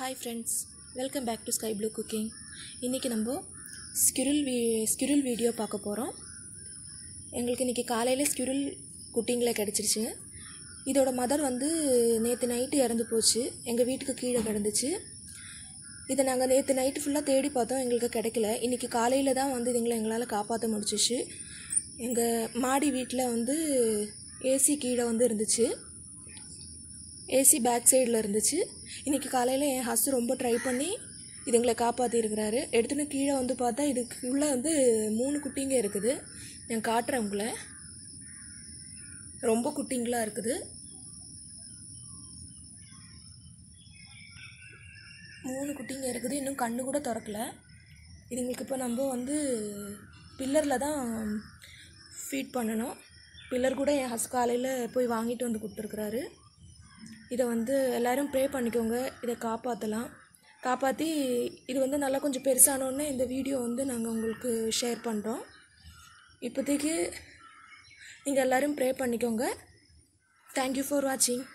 hi friends welcome back to sky blue cooking இன்றைக்கி நம்ம ஸ்கிருல் வீ ஸ்கிருல் வீடியோ பார்க்க போகிறோம் எங்களுக்கு இன்றைக்கி காலையில் ஸ்கிருல் குட்டிங்களே கிடச்சிருச்சு இதோட மதர் வந்து நேற்று நைட்டு இறந்து போச்சு எங்கள் வீட்டுக்கு கீழே கிடந்துச்சு இதை நாங்கள் நேற்று நைட்டு ஃபுல்லாக தேடி பார்த்தோம் எங்களுக்கு கிடைக்கல இன்றைக்கி காலையில் தான் வந்து இதுங்களை எங்களால் காப்பாற்ற முடிச்சிச்சு எங்கள் மாடி வீட்டில் வந்து ஏசி கீழே வந்து இருந்துச்சு ஏசி பேக் சைடில் இருந்துச்சு இன்றைக்கி காலையில் என் ஹஸ்ட் ரொம்ப ட்ரை பண்ணி இது எங்களை காப்பாற்றிருக்கிறாரு எடுத்துன்னு கீழே வந்து பார்த்தா இதுக்குள்ளே வந்து மூணு குட்டிங்க இருக்குது நான் காட்டுறேன் உங்களை ரொம்ப குட்டிங்களாக இருக்குது மூணு குட்டிங்க இருக்குது இன்னும் கண்ணு கூட திறக்கல இதுங்களுக்கு இப்போ நம்ம வந்து பில்லரில் தான் ஃபீட் பண்ணணும் பில்லர் கூட என் ஹஸ் காலையில் போய் வாங்கிட்டு வந்து கொடுத்துருக்குறாரு இதை வந்து எல்லோரும் ப்ரே பண்ணிக்கோங்க இதை காப்பாற்றலாம் காப்பாற்றி இது வந்து நல்லா கொஞ்சம் பெருசானோடனே இந்த வீடியோ வந்து நாங்கள் உங்களுக்கு ஷேர் பண்ணுறோம் இப்போதைக்கு நீங்கள் எல்லோரும் ப்ரே பண்ணிக்கோங்க தேங்க்யூ ஃபார் வாட்சிங்